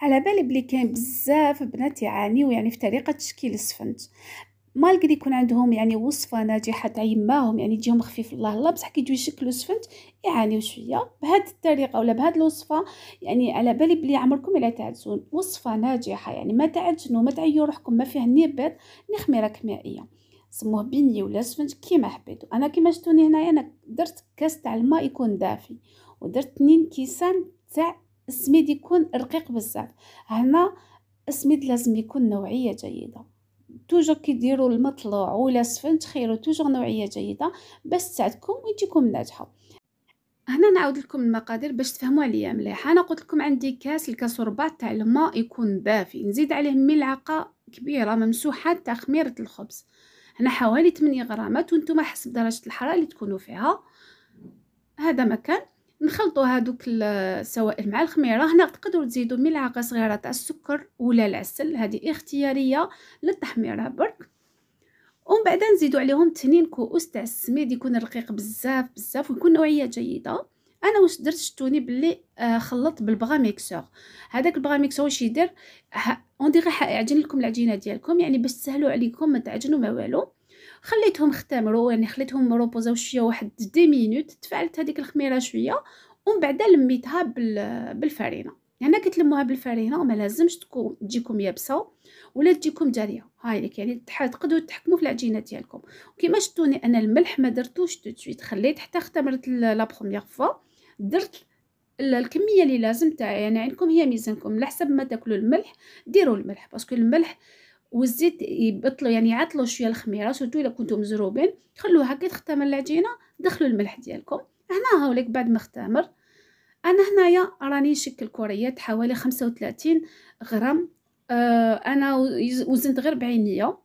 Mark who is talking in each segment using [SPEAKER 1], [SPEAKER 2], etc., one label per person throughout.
[SPEAKER 1] على بالي بلي كاين بزاف بنات يعانيو يعني في طريقه تشكيل السفنج مالغري يكون عندهم يعني وصفه ناجحه تاع يماهم يعني تجيهم خفيف الله الله بصح كي يجيو يشكلوا السفنج يعانيو شويه بهاد الطريقه ولا بهاد الوصفه يعني على بالي بلي عمركم الا تعجزون وصفه ناجحه يعني ما تعجنوا ما تعيوا روحكم ما فيها ني بيض ني خميره كيميائيه سموه بني ولا سفنج كيما حبيتو انا كيما شفتوني هنايا انا درت كاس تاع الماء يكون دافي ودرت 2 كيسان تاع السميد يكون رقيق بزاف هنا السميد لازم يكون نوعيه جيده توجور كيديروا المطلوع ولا سفن تخيروا توجور نوعيه جيده باش تساعدكم تكون ناجحه هنا نعاود لكم المقادير باش تفهموا عليا مليح انا قلت لكم عندي كاس الكاس وربع تاع الماء يكون دافي نزيد عليه ملعقه كبيره ممسوحه تاع خميره الخبز هنا حوالي 8 غرامات وانتم حسب درجه الحراره اللي تكونوا فيها هذا مكان نخلطوا هذوك السوائل مع الخميره هنا تقدروا تزيدوا ملعقه صغيره تاع السكر ولا العسل هذه اختياريه للتحميره برك ومن بعد نزيدوا عليهم تنين كؤوس تاع السميد يكون رقيق بزاف بزاف ويكون نوعيه جيده انا واش درت شتوني باللي آه خلطت بالبغا ميكسور هذاك البغا ميكسور واش يدير اون ديغي يعجن لكم العجينه ديالكم يعني باش تسهلوا عليكم ما تعجنوا ما والو خليتهم اختمروا يعني خليتهم مروبوزاو شويه واحد دي مينوت تفعلت هذيك الخميره شويه ومن بعد لميتها بالفرينه يعني كتلموها بالفرينه ما لازمش تكون تجيكم يابسه ولا تجيكم جاريه هاي لك يعني تقدروا تحكموا في العجينه ديالكم وكما شفتوني انا الملح ما درتوش توتويت خليت حتى اختمرت لا بروميير فوا درت الكميه اللي لازم تاع يعني عندكم هي ميزانكم على حسب ما تاكلوا الملح ديروا الملح باسكو الملح والزيت يبطلوا يعني يعطلوا شويه الخميره سورتو الا كنتو مزروبين خلوه هكا تختمر العجينه دخلوا الملح ديالكم هنا هاوليك بعد ما اختمر انا هنايا راني نشكل كوريات حوالي 35 غرام آه انا وزنت غير بعينيه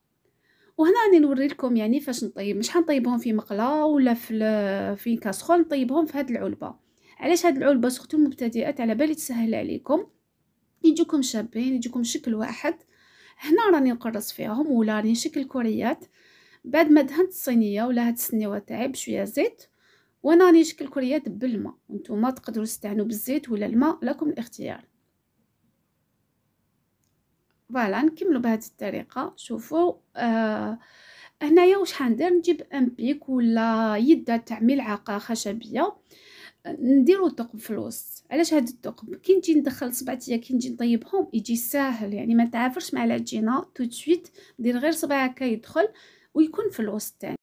[SPEAKER 1] وهنا راني نوري لكم يعني فاش نطيب مش حنطيبهم في مقله ولا في في كاسرول نطيبهم في هاد العلبه علاش هاد العلبه سورتو المبتدئات على بالي تسهل عليكم يجوكم شابين يجوكم شكل واحد هنا راني نقرص فيهم ولا راني نشكل كريات بعد ما دهنت الصينيه ولا هاد السنيوه تاعي بشويه زيت وانا راني نشكل كريات بالماء نتوما تقدروا تستعنوا بالزيت ولا الماء لكم الاختيار فوالا نكملوا بهذه الطريقه شوفوا آه هنايا واش حندير نجيب ان بيك ولا يده تاع ملعقه خشبيه نديرو الثقب في الوسط علاش هاد الثقب كي نجي ندخل صبعتي كي نجي نطيبهم يجي ساهل يعني ما تعافرش مع العجينه تو سويت دير غير صبعك يدخل ويكون في الوسط تاني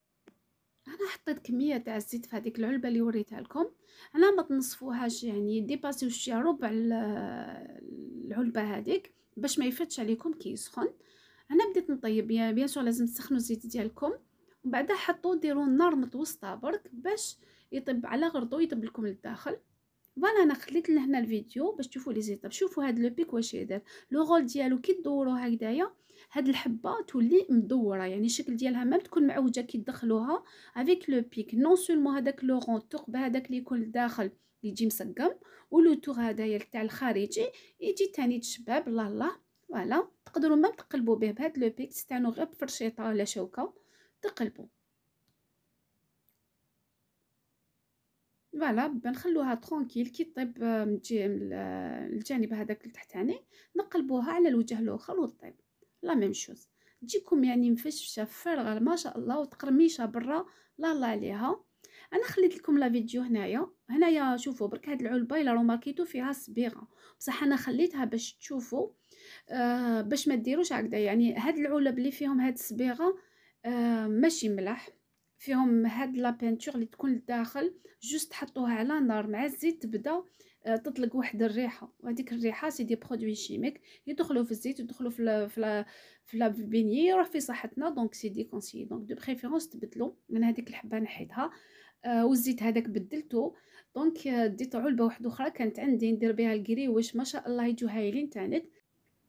[SPEAKER 1] انا حطيت كميه تاع الزيت في هذيك العلبه اللي وريتها لكم انا ما تنصفوهاش يعني ديباسيو شي ربع العلبه هذيك باش ما يفاتش عليكم كي يسخن انا بديت نطيب بيان سور لازم تسخنوا الزيت ديالكم وبعدها حطوا ديروا النار متوسطه برك باش يطيب على غرضو يطيب لكم للداخل فوالا انا خليت لهنا الفيديو باش تشوفوا لي زيتاب شوفوا هاد لو بيك واش يدير لو غول ديالو كي دورو هكدايا هاد الحبه تولي مدوره يعني الشكل ديالها ما تكون معوجه كي تدخلوها افيك لو بيك نون سولمون هذاك لو غون توق هذاك اللي يكون لداخل يجي مسقم ولو توغ هذايا تاع الخارجي يجي تاني تشباب الله الله فوالا تقدروا ما تقلبوا به بهاد لو بيك تستعملوا غير بفرشيطه ولا شوكه تقلبوا فوالا بنخلوها ترونكيل كي طيب الجانب هذاك التحتاني نقلبوها على الوجه الاخر وطيب لا ميم شوز تجيكم يعني مفشفشه فارغه ما شاء الله وتقرميشه برا لا لا عليها انا خليت لكم لا فيديو هنايا هنايا شوفوا برك هاد العلبه الا روماركيتو فيها صبيغه بصح انا خليتها باش تشوفوا آه باش ما ديروش هكذا يعني هاد العلب اللي فيهم هاد الصبيغه آه ماشي ملاح فيهم هاد لا بينتور اللي تكون للداخل جوست حطوها على نار مع الزيت تبدا آه، تطلق واحد الريحه وهذيك الريحه سي دي برودوي شيميك يدخلوا في الزيت يدخلوا في لا في لا في لا بيني راه في صحتنا دونك سي دي كونسي دونك دو بريفيرونس تبدلو من هذيك الحبه نحيدها آه والزيت هذاك بدلته دونك آه، ديت علبه واحده اخرى كانت عندي ندير بها واش ما شاء الله يجوا هايلين تانت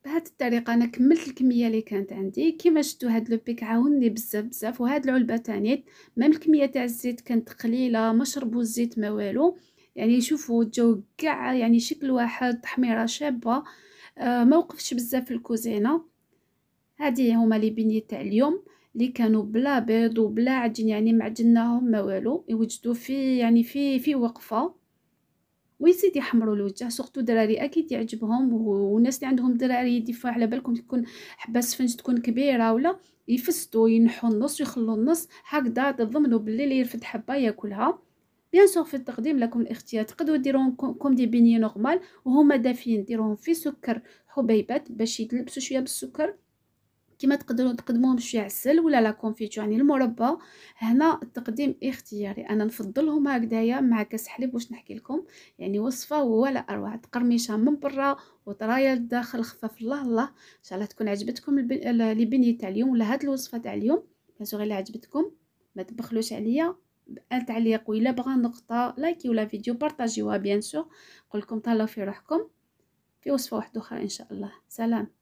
[SPEAKER 1] بهاد الطريقه انا كملت الكميه اللي كانت عندي كما شفتوا هاد لو بيك عاونني بزاف بزاف وهاد العلبه ثاني مام الكميه تاع الزيت كانت قليله ما شربوا الزيت ما والو يعني شوفوا الجو كاع يعني شكل واحد تحميره شابه آه ما وقفتش بزاف في الكوزينه هادي هما لي بيني تاع اليوم اللي كانوا بلا بيض وبلا عجين يعني معجناهم ما والو يوجدوا في يعني في في وقفه ويزيد يحمروا الوجه سورتو الدراري اكيد يعجبهم والناس اللي عندهم دراري يدفع على بالكم تكون حبه سفنج تكون كبيره ولا يفسدوا ينحوا النص ويخلوا النص هكذا تضمنوا باللي اللي يرفد حبه ياكلها بيان سور في التقديم لكم الاختيار تقدروا ديروهم كوم دي بيني نورمال وهما دافيين ديروهم في سكر حبيبات باش يتلبسوا شويه بالسكر كما تقدروا تقدموهم شويه عسل ولا لا كونفيتور يعني المربى هنا التقديم اختياري انا نفضلهم هكذايا مع كاس حليب واش نحكي لكم يعني وصفه ولا اروع تقرميشه من برا وطرايا لداخل خفاف الله الله ان شاء الله تكون عجبتكم لي بيني تاع اليوم ولا هاد الوصفه تاع اليوم باسور الا عجبتكم ما تبخلوش عليا تعليق ولا بغى نقطه لايكي ولا فيديو بارطاجيوها بيان سور قولكم تهلاو في روحكم في وصفه واحده اخرى ان شاء الله سلام